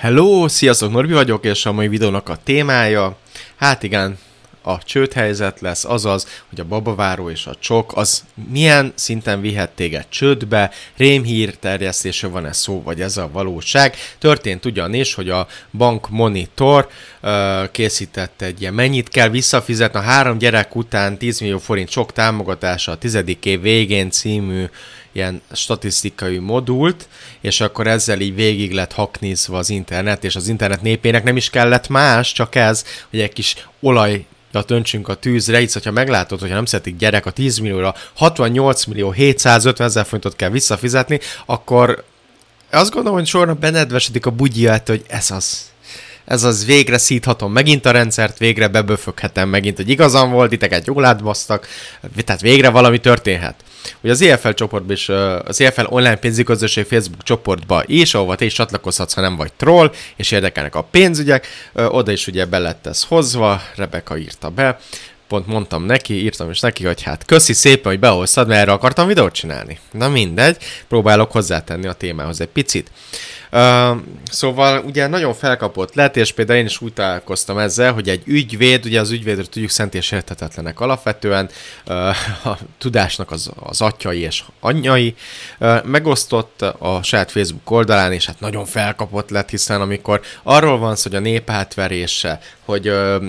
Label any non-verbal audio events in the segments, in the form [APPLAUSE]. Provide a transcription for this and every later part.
Hello, sziasztok, Norbi vagyok, és a mai videónak a témája, hát igen, a csődhelyzet lesz, azaz, hogy a babaváró és a csok, az milyen szinten vihet téged csődbe, rémhír terjesztése van-e szó, vagy ez a valóság. Történt ugyanis, hogy a Bank Monitor ö, készített egy ilyen, mennyit kell visszafizetni a három gyerek után 10 millió forint sok támogatása a tizedik év végén című ilyen statisztikai modult, és akkor ezzel így végig lett haknizva az internet, és az internet népének nem is kellett más, csak ez, hogy egy kis olaj a töncsünk a tűzre, itt, hogyha meglátod, hogyha nem szeretik gyerek a 10 millióra, 68 millió 750 ezer fontot kell visszafizetni, akkor azt gondolom, hogy sorra benedvesedik a bugyját, hogy ez az ez az végre szíthatom megint a rendszert, végre beböföghetem megint, hogy igazam volt, titeket jól átbasztak, tehát végre valami történhet hogy az EFL csoportban is, az EFL online pénzügyközösség Facebook csoportba is, ahova te is csatlakozhatsz, ha nem vagy troll, és érdekelnek a pénzügyek, oda is ugye be lett ez hozva, Rebeka írta be, pont mondtam neki, írtam is neki, hogy hát köszi szépen, hogy behoztad, mert erre akartam videót csinálni. Na mindegy, próbálok hozzátenni a témához egy picit. Uh, szóval ugye nagyon felkapott lett, és például én is úgy találkoztam ezzel, hogy egy ügyvéd, ugye az ügyvédről tudjuk szent és értetetlenek alapvetően, uh, a tudásnak az, az atyai és anyjai, uh, megosztott a saját Facebook oldalán, és hát nagyon felkapott lett, hiszen amikor arról van szó, hogy a nép átverése, hogy uh,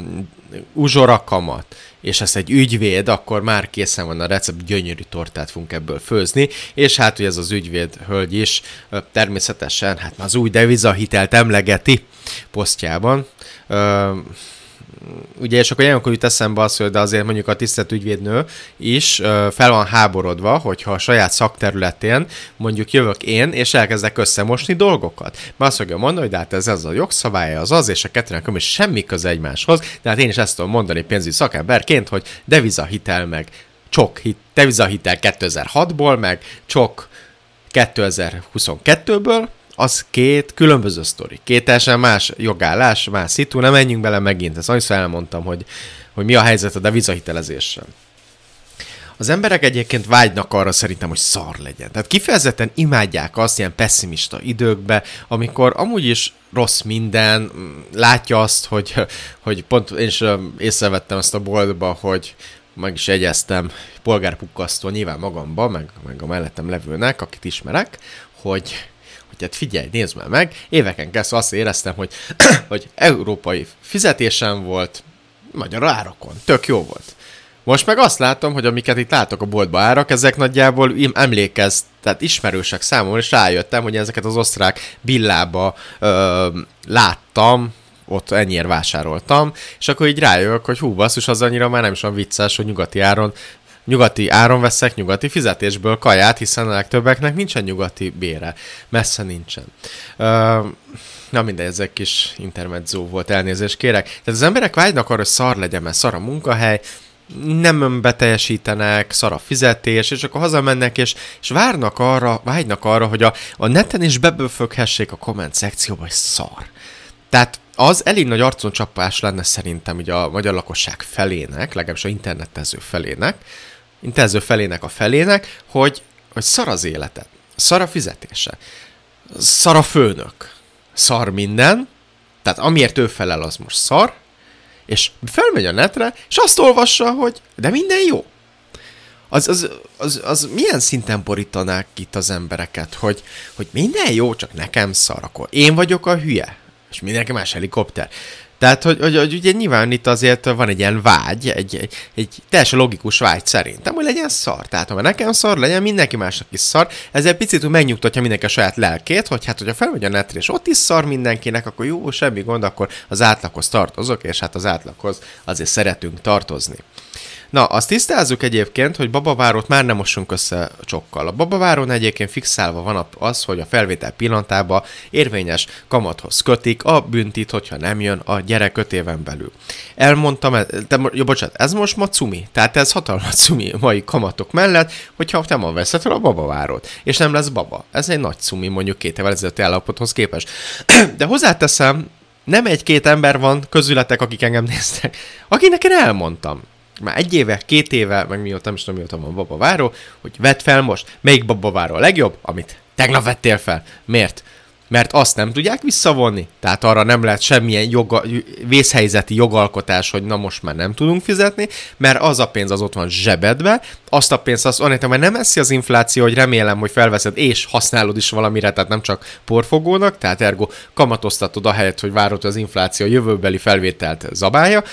uzsorakamat, és ezt egy ügyvéd, akkor már készen van a recept, gyönyörű tortát fogunk ebből főzni, és hát ugye ez az ügyvéd hölgy is természetesen hát az új devizahitelt emlegeti posztjában. Ö- ugye, és akkor ilyenkor jut eszembe az, hogy de azért mondjuk a tisztelt ügyvédnő is ö, fel van háborodva, hogyha a saját szakterületén mondjuk jövök én, és elkezdek összemosni dolgokat. Mert azt fogja mondani, hogy de hát ez, ez a jogszabály, az az, és a kettőnek nem is semmi köze egymáshoz, de hát én is ezt tudom mondani pénzügyi szakemberként, hogy deviza hitel meg csok hit, hitel 2006-ból, meg csok 2022-ből, az két különböző sztori. Két teljesen más jogállás, más szitu, nem menjünk bele megint. Ezt annyiszor elmondtam, hogy, hogy mi a helyzet a devizahitelezéssel. Az emberek egyébként vágynak arra szerintem, hogy szar legyen. Tehát kifejezetten imádják azt ilyen pessimista időkbe, amikor amúgy is rossz minden, mm, látja azt, hogy, hogy pont én is észrevettem ezt a boltba, hogy meg is jegyeztem polgárpukkasztó nyilván magamba, meg, meg a mellettem levőnek, akit ismerek, hogy hát figyelj, nézd már meg, éveken keresztül azt éreztem, hogy, [CLEARS THROAT] hogy európai fizetésem volt, magyar árakon, tök jó volt. Most meg azt látom, hogy amiket itt látok a boltba árak, ezek nagyjából emlékez, tehát ismerősek számomra, és rájöttem, hogy ezeket az osztrák billába ö, láttam, ott ennyire vásároltam, és akkor így rájövök, hogy hú, basszus, az annyira már nem is van vicces, hogy nyugati áron nyugati áron veszek nyugati fizetésből kaját, hiszen a legtöbbeknek nincsen nyugati bére. Messze nincsen. Ö, na mindegy, ez egy kis intermedzó volt, elnézést kérek. Tehát az emberek vágynak arra, hogy szar legyen, mert szar a munkahely, nem beteljesítenek, szar a fizetés, és akkor hazamennek, és, és várnak arra, vágynak arra, hogy a, a neten is beböföghessék a komment szekcióba, hogy szar. Tehát az elég nagy csapás lenne szerintem ugye a magyar lakosság felének, legalábbis a internetező felének, intenző felének a felének, hogy, hogy szar az élete, szar a fizetése, szar a főnök, szar minden, tehát amiért ő felel, az most szar, és felmegy a netre, és azt olvassa, hogy de minden jó. Az, az, az, az milyen szinten borítanák itt az embereket, hogy, hogy minden jó, csak nekem szar, akkor én vagyok a hülye, és mindenki más helikopter. Tehát, hogy, hogy, hogy ugye nyilván itt azért van egy ilyen vágy, egy, egy, egy teljesen logikus vágy szerintem, hogy legyen szar. Tehát, ha nekem szar, legyen mindenki másnak is szar. Ezzel picit úgy megnyugtatja mindenki a saját lelkét, hogy hát, hogyha felmegy a netre, és ott is szar mindenkinek, akkor jó, semmi gond, akkor az átlaghoz tartozok, és hát az átlaghoz azért szeretünk tartozni. Na, azt tisztázzuk egyébként, hogy babavárót már nem mossunk össze csokkal. A Babaváron egyébként fixálva van az, hogy a felvétel pillantába érvényes kamathoz kötik a büntit, hogyha nem jön a gyerek öt éven belül. Elmondtam, e- de, jó bocsánat, ez most ma cumi, tehát ez hatalmas cumi mai kamatok mellett, hogyha te ma veszed fel a babavárót, és nem lesz baba. Ez egy nagy cumi mondjuk két évvel ezelőtti állapothoz képest. [CLEARS THROAT] De hozzáteszem, nem egy-két ember van közületek, akik engem néztek, akinek én elmondtam már egy éve, két éve, meg mióta, nem is tudom, mióta van váró, hogy vedd fel most, melyik váró a legjobb, amit tegnap vettél fel. Miért? Mert azt nem tudják visszavonni. Tehát arra nem lehet semmilyen joga, vészhelyzeti jogalkotás, hogy na most már nem tudunk fizetni, mert az a pénz az ott van zsebedbe, azt a pénzt azt anélkül, mert nem eszi az infláció, hogy remélem, hogy felveszed és használod is valamire, tehát nem csak porfogónak, tehát ergo kamatoztatod a helyet, hogy várod, hogy az infláció jövőbeli felvételt zabálja,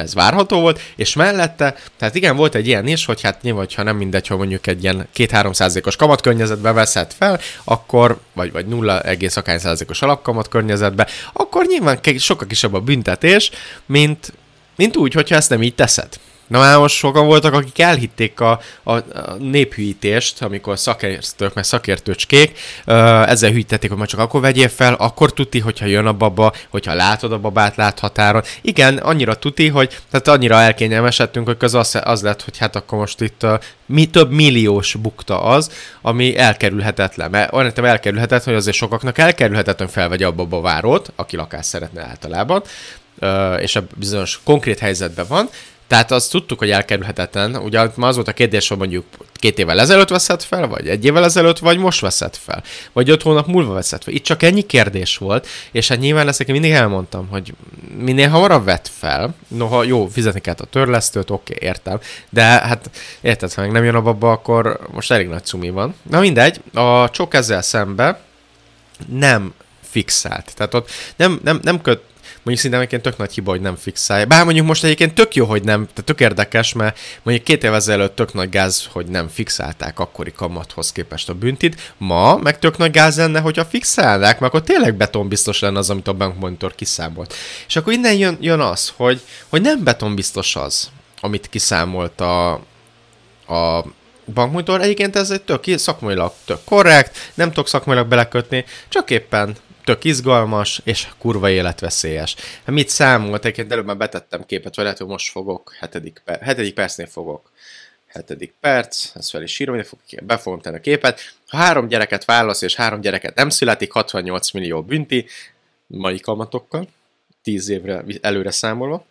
ez várható volt, és mellette, tehát igen, volt egy ilyen is, hogy hát nyilván, ha nem mindegy, ha mondjuk egy ilyen 2-3 százalékos kamatkörnyezetbe veszed fel, akkor, vagy, vagy 0, akány százalékos alapkamat környezetbe, akkor nyilván sokkal kisebb a büntetés, mint, mint úgy, hogyha ezt nem így teszed. Na már most sokan voltak, akik elhitték a, a, a néphűítést, amikor szakértők, meg szakértőcskék ö, ezzel hűtették, hogy majd csak akkor vegyél fel, akkor tuti, hogyha jön a baba, hogyha látod a babát láthatáron. Igen, annyira tuti, hogy tehát annyira elkényelmesedtünk, hogy az, az, az lett, hogy hát akkor most itt a, mi több milliós bukta az, ami elkerülhetetlen. Mert olyan elkerülhetetlen, hogy azért sokaknak elkerülhetetlen felvegye a babavárót, aki lakást szeretne általában, és a bizonyos konkrét helyzetben van, tehát azt tudtuk, hogy elkerülhetetlen. Ugye ma az volt a kérdés, hogy mondjuk két évvel ezelőtt veszed fel, vagy egy évvel ezelőtt, vagy most veszed fel, vagy öt hónap múlva veszed fel. Itt csak ennyi kérdés volt, és hát nyilván ezt mindig elmondtam, hogy minél hamarabb vett fel, noha jó, fizetni kell a törlesztőt, oké, okay, értem, de hát érted, ha meg nem jön a baba, akkor most elég nagy cumi van. Na mindegy, a csok ezzel szembe nem fixált. Tehát ott nem, nem, nem köt, Mondjuk szerintem egyébként tök nagy hiba, hogy nem fixálják. Bár mondjuk most egyébként tök jó, hogy nem, tehát tök érdekes, mert mondjuk két évvel ezelőtt tök nagy gáz, hogy nem fixálták akkori kamathoz képest a büntit. Ma meg tök nagy gáz lenne, hogyha fixálnák, mert akkor tényleg beton biztos lenne az, amit a bank monitor kiszámolt. És akkor innen jön, jön az, hogy, hogy nem beton biztos az, amit kiszámolt a, a bankmonitor egyébként ez egy tök szakmailag tök korrekt, nem tudok szakmailag belekötni, csak éppen tök izgalmas és kurva életveszélyes. Hát mit számolt? Egyébként előbb már betettem képet, vagy lehet, hogy most fogok, hetedik, per- hetedik percnél fogok. Hetedik perc, ezt fel is írom, be fogom tenni a képet. Ha három gyereket válasz, és három gyereket nem születik, 68 millió bünti, mai kamatokkal, 10 évre előre számolva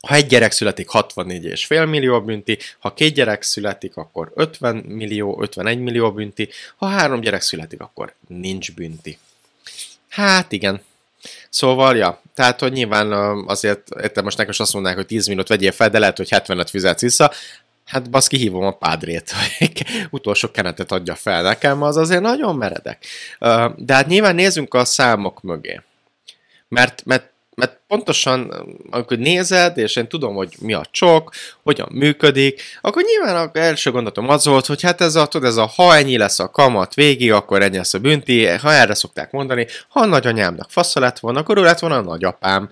ha egy gyerek születik, 64,5 millió bünti, ha két gyerek születik, akkor 50 millió, 51 millió bünti, ha három gyerek születik, akkor nincs bünti. Hát igen. Szóval, ja, tehát, hogy nyilván azért, értem, most nekem is azt mondanák, hogy 10 milliót vegyél fel, de lehet, hogy 70 fizetsz vissza. Hát basz, kihívom a pádrét, hogy utolsó kenetet adja fel nekem, az azért nagyon meredek. De hát nyilván nézzünk a számok mögé. Mert, mert, mert pontosan, amikor nézed, és én tudom, hogy mi a csok, hogyan működik, akkor nyilván az első gondolatom az volt, hogy hát ez a, tudod, ez a ha ennyi lesz a kamat végig, akkor ennyi lesz a bünti, ha erre szokták mondani, ha a nagyanyámnak fasza lett volna, akkor ő lett volna a nagyapám.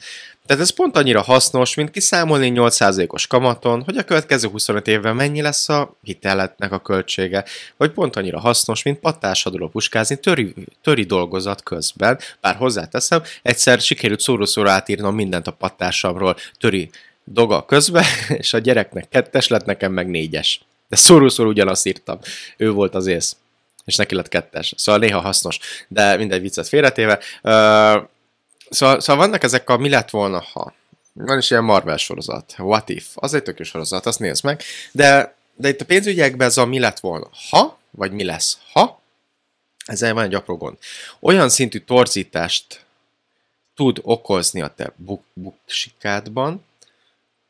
Tehát ez pont annyira hasznos, mint kiszámolni 8%-os kamaton, hogy a következő 25 évben mennyi lesz a hiteletnek a költsége, vagy pont annyira hasznos, mint pattásaduló puskázni töri, töri dolgozat közben, bár hozzáteszem, egyszer sikerült szórószóra átírni vágnom mindent a pattársamról, töri doga közbe, [LAUGHS] és a gyereknek kettes lett, nekem meg négyes. De szorúszor ugyanazt írtam. Ő volt az ész. És neki lett kettes. Szóval néha hasznos. De mindegy viccet félretéve. szóval, szóval vannak ezek a mi lett volna, ha. Van is ilyen Marvel sorozat. What if? Az egy tök sorozat, azt nézd meg. De, de itt a pénzügyekben ez a mi lett volna, ha, vagy mi lesz, ha, ezzel van egy apró gond. Olyan szintű torzítást tud okozni a te buksikádban,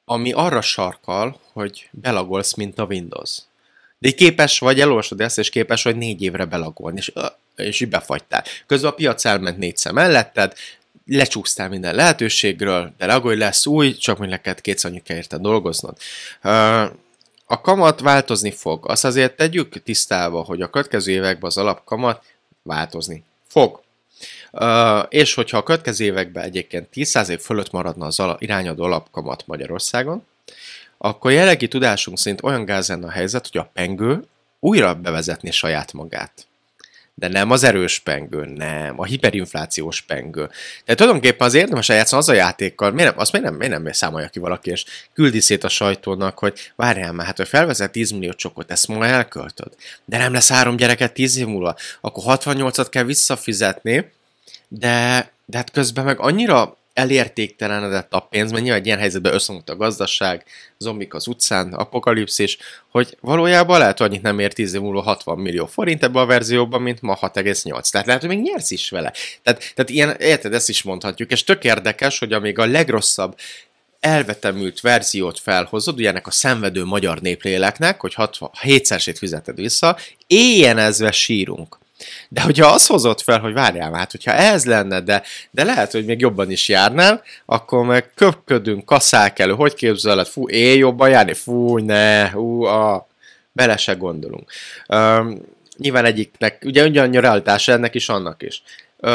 ami arra sarkal, hogy belagolsz, mint a Windows. De képes vagy, elolvasod ezt, és képes vagy négy évre belagolni, és, és befagytál. Közben a piac elment négy szem melletted, lecsúsztál minden lehetőségről, de lagolj lesz új, csak mondjuk neked két annyit kell érte dolgoznod. A kamat változni fog. Azt azért tegyük tisztába, hogy a következő években az alapkamat változni fog és hogyha a következő években egyébként 10% fölött maradna az irányadó alapkamat Magyarországon, akkor jelenlegi tudásunk szerint olyan gáz lenne a helyzet, hogy a pengő újra bevezetné saját magát. De nem az erős pengő, nem, a hiperinflációs pengő. De tulajdonképpen az érdemes eljátszani az a játékkal, miért nem, azt miért nem, miért nem számolja ki valaki, és küldi szét a sajtónak, hogy várjál már, hát hogy felvezet 10 millió csokot, ezt ma elköltöd, de nem lesz három gyereket 10 év múlva, akkor 68-at kell visszafizetni, de, de hát közben meg annyira elértéktelenedett a pénz, mert nyilván egy ilyen helyzetben összomlott a gazdaság, zombik az utcán, apokalipszis, hogy valójában lehet, hogy annyit nem ér 10 év múlva 60 millió forint ebbe a verzióban, mint ma 6,8. Tehát lehet, hogy még nyersz is vele. Tehát, tehát ilyen, érted, ezt is mondhatjuk. És tök érdekes, hogy amíg a legrosszabb elvetemült verziót felhozod, ugye ennek a szenvedő magyar népléleknek, hogy 67 szersét fizeted vissza, éjjenezve sírunk. De hogyha azt hozott fel, hogy várjál, hát hogyha ez lenne, de, de lehet, hogy még jobban is járnál, akkor meg köpködünk, kaszák elő, hogy képzeled, fú, én jobban járni, fú, ne, hú, a, bele se gondolunk. Üm, nyilván egyiknek, ugye ugyanannyi realitása ennek is, annak is.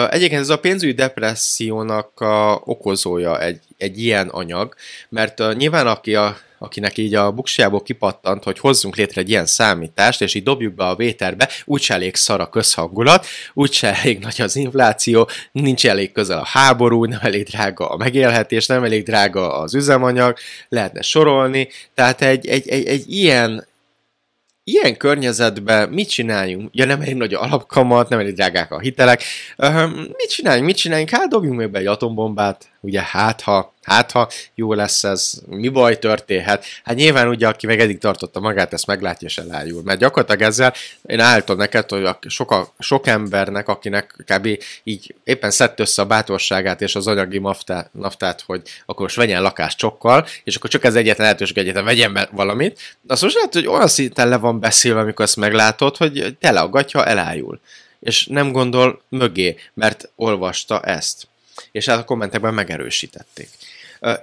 egyébként ez a pénzügyi depressziónak a okozója egy, egy ilyen anyag, mert uh, nyilván aki a akinek így a buksiából kipattant, hogy hozzunk létre egy ilyen számítást, és így dobjuk be a véterbe, úgyse elég szar a közhangulat, úgyse elég nagy az infláció, nincs elég közel a háború, nem elég drága a megélhetés, nem elég drága az üzemanyag, lehetne sorolni, tehát egy, egy, egy, egy ilyen ilyen környezetben mit csináljunk? Ja, nem elég nagy a alapkamat, nem elég drágák a hitelek. Uh, mit csináljunk, mit csináljunk? Hát dobjunk még be egy atombombát ugye hát ha, hát ha jó lesz ez, mi baj történhet. Hát nyilván ugye, aki meg eddig tartotta magát, ezt meglátja és elájul. Mert gyakorlatilag ezzel én állítom neked, hogy a, sok, a, sok embernek, akinek kb. így éppen szedte össze a bátorságát és az anyagi naftát, naftát hogy akkor most vegyen lakást sokkal, és akkor csak ez egyetlen lehetőség egyetlen vegyen valamit. Azt most lehet, hogy olyan szinten le van beszélve, amikor ezt meglátod, hogy tele a gatya elájul és nem gondol mögé, mert olvasta ezt és hát a kommentekben megerősítették.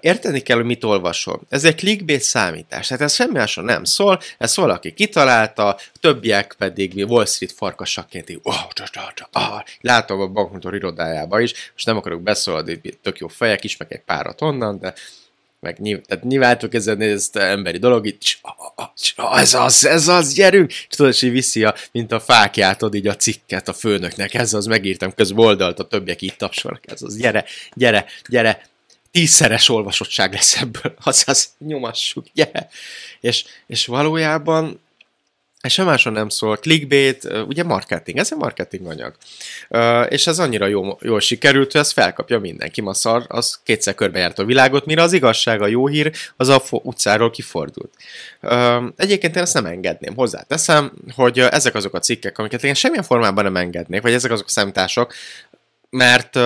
Érteni kell, hogy mit olvasol. Ez egy clickbait számítás, tehát ez semmi másról nem szól, ez valaki kitalálta, többiek pedig mi Wall Street farkasaként így, oh, csa, látom a bankmotor irodájába is, most nem akarok beszólni, tök jó fejek, ismerek egy párat onnan, de meg nyilv, tehát nyilvántok ezzel ez emberi dolog, itt ez az, ez az, gyerünk, és tudod, és így viszi, a, mint a fákját, ad így a cikket a főnöknek, ez az, megírtam közben oldalt, a többiek itt tapsolnak, ez az, gyere, gyere, gyere, tízszeres olvasottság lesz ebből, [LAUGHS] azaz nyomassuk, gyere. És, és valójában Hát sem máson nem szól. Clickbait, ugye marketing, ez egy marketing anyag. És ez annyira jó, jól sikerült, hogy ezt felkapja mindenki. Ma szar, az kétszer körbejárt a világot, mire az igazság, a jó hír, az a utcáról kifordult. Egyébként én ezt nem engedném. Hozzáteszem, hogy ezek azok a cikkek, amiket én semmilyen formában nem engednék, vagy ezek azok a szemtások, mert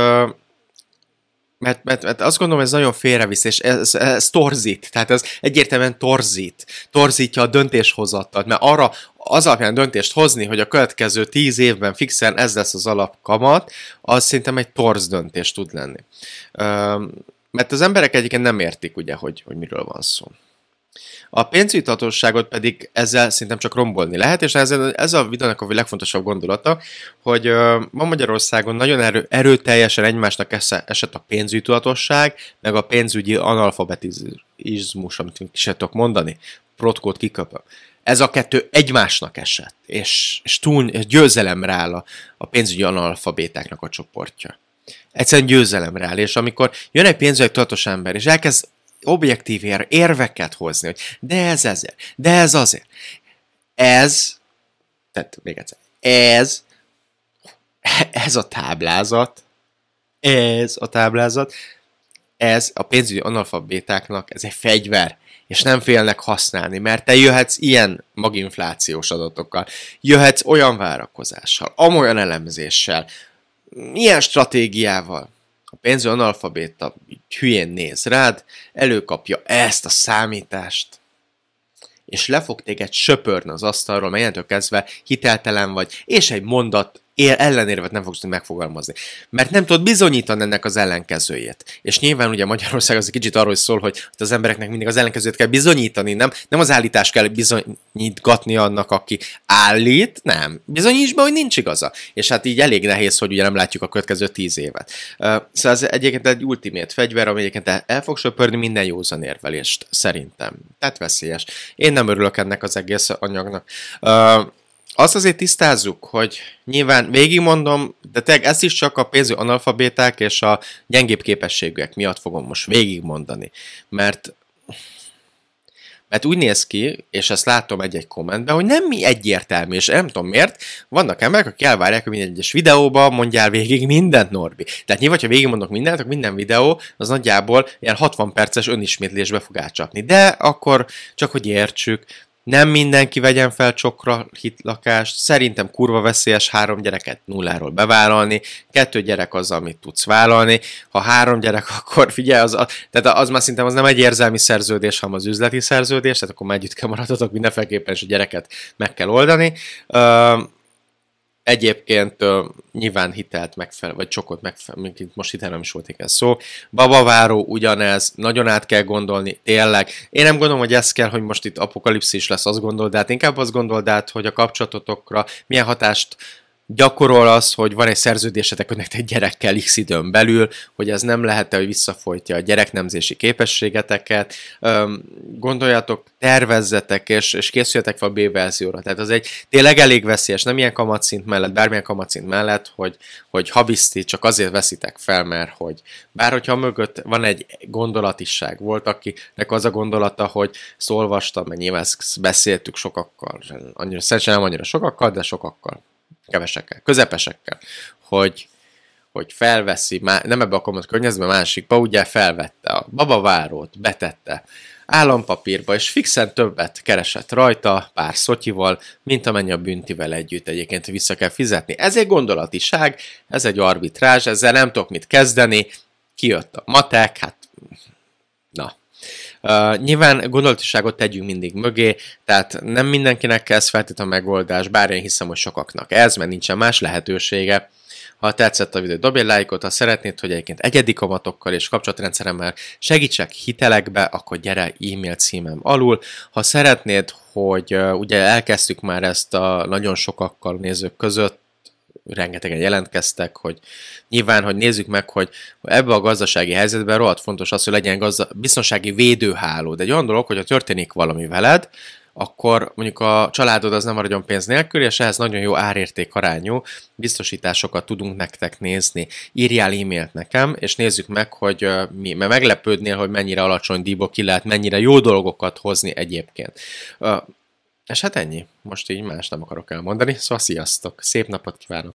mert, mert, mert azt gondolom, ez nagyon félrevisz, és ez, ez torzít, tehát ez egyértelműen torzít, torzítja a döntéshozatalt, mert arra az alapján döntést hozni, hogy a következő tíz évben fixen ez lesz az alapkamat, az szerintem egy torz döntés tud lenni. Mert az emberek egyébként nem értik, ugye, hogy, hogy miről van szó. A pénzügyhatóságot pedig ezzel szerintem csak rombolni lehet, és ez, ez a videónak a legfontosabb gondolata, hogy ma Magyarországon nagyon erő, erőteljesen egymásnak esett a pénzügytudatosság, meg a pénzügyi analfabetizmus, amit is tudok mondani. Protkót kiköpöm. Ez a kettő egymásnak esett, és, és, túl, és győzelemre áll a, a pénzügyi analfabétáknak a csoportja. Egyszerűen győzelemre áll, és amikor jön egy pénzügyi tudatos ember, és elkezd objektív ér, érveket hozni, hogy de ez ezért, de ez azért. Ez, tehát még egyszer, ez, [LAUGHS] ez a táblázat, ez a táblázat, ez a pénzügyi analfabétáknak, ez egy fegyver, és nem félnek használni, mert te jöhetsz ilyen maginflációs adatokkal, jöhetsz olyan várakozással, amolyan elemzéssel, milyen stratégiával, a pénző analfabéta hülyén néz rád, előkapja ezt a számítást, és le fog téged söpörni az asztalról, melyentől kezdve hiteltelen vagy, és egy mondat él, ellenérvet nem fogsz tudni megfogalmazni. Mert nem tudod bizonyítani ennek az ellenkezőjét. És nyilván ugye Magyarország az egy kicsit arról szól, hogy az embereknek mindig az ellenkezőt kell bizonyítani, nem? Nem az állítást kell bizonyítgatni annak, aki állít, nem. Bizonyíts be, hogy nincs igaza. És hát így elég nehéz, hogy ugye nem látjuk a következő tíz évet. Szóval ez egyébként egy ultimate fegyver, ami egyébként el fog söpörni minden józan érvelést, szerintem. Tehát veszélyes. Én nem örülök ennek az egész anyagnak azt azért tisztázzuk, hogy nyilván végigmondom, de tényleg ezt is csak a pénzű analfabéták és a gyengébb képességűek miatt fogom most végigmondani. Mert mert úgy néz ki, és ezt látom egy-egy kommentben, hogy nem mi egyértelmű, és nem tudom miért, vannak emberek, akik elvárják, hogy minden egyes videóban mondjál végig mindent, Norbi. Tehát nyilván, ha végigmondok mindent, akkor minden videó az nagyjából ilyen 60 perces önismétlésbe fog átcsapni. De akkor csak, hogy értsük, nem mindenki vegyen fel csokra hitlakást, szerintem kurva veszélyes három gyereket nulláról bevállalni, kettő gyerek az, amit tudsz vállalni, ha három gyerek, [LAUGHS] akkor figyelj, az, a, tehát az már szerintem az nem egy érzelmi szerződés, hanem az üzleti szerződés, tehát akkor már együtt kell maradhatok mindenféleképpen, is a gyereket meg kell oldani. Uh, Egyébként uh, nyilván hitelt megfelel, vagy csokot megfelel, most hitel nem is volt igen szó. Babaváró ugyanez, nagyon át kell gondolni, tényleg. Én nem gondolom, hogy ez kell, hogy most itt apokalipszis lesz, azt gondold át, inkább azt gondold át, hogy a kapcsolatotokra milyen hatást gyakorol az, hogy van egy szerződésetek, hogy nektek gyerekkel x időn belül, hogy ez nem lehet hogy visszafolytja a gyereknemzési képességeteket. Gondoljatok, tervezzetek, és, és készüljetek fel a B-verzióra. Tehát az egy tényleg elég veszélyes, nem ilyen kamatszint mellett, bármilyen kamatszint mellett, hogy, hogy habiszti csak azért veszitek fel, mert hogy bár hogyha mögött van egy gondolatiság, volt akinek az a gondolata, hogy ezt olvastam, mert nyilván beszéltük sokakkal, annyira, szerintem nem annyira sokakkal, de sokakkal kevesekkel, közepesekkel, hogy, hogy felveszi, má, nem ebbe a komoly környezetben, másikba, ugye felvette a babavárót, betette állampapírba, és fixen többet keresett rajta pár szotyival, mint amennyi a büntivel együtt egyébként vissza kell fizetni. Ez egy gondolatiság, ez egy arbitrázs, ezzel nem tudok mit kezdeni, kijött a matek, hát na. Uh, nyilván gondolatiságot tegyünk mindig mögé, tehát nem mindenkinek ez feltétlenül a megoldás, bár én hiszem, hogy sokaknak ez, mert nincsen más lehetősége. Ha tetszett a videó, dobj egy lájkot, ha szeretnéd, hogy egyébként egyedi kamatokkal és kapcsolatrendszeremmel segítsek hitelekbe, akkor gyere e-mail címem alul. Ha szeretnéd, hogy ugye elkezdtük már ezt a nagyon sokakkal nézők között rengetegen jelentkeztek, hogy nyilván, hogy nézzük meg, hogy ebbe a gazdasági helyzetben rohadt fontos az, hogy legyen gazda, biztonsági védőháló. De egy olyan dolog, hogyha történik valami veled, akkor mondjuk a családod az nem maradjon pénz nélkül, és ehhez nagyon jó árérték arányú biztosításokat tudunk nektek nézni. Írjál e-mailt nekem, és nézzük meg, hogy mi, mert meglepődnél, hogy mennyire alacsony díjból ki lehet, mennyire jó dolgokat hozni egyébként. És hát ennyi. Most így más nem akarok elmondani. Szóval sziasztok! Szép napot kívánok!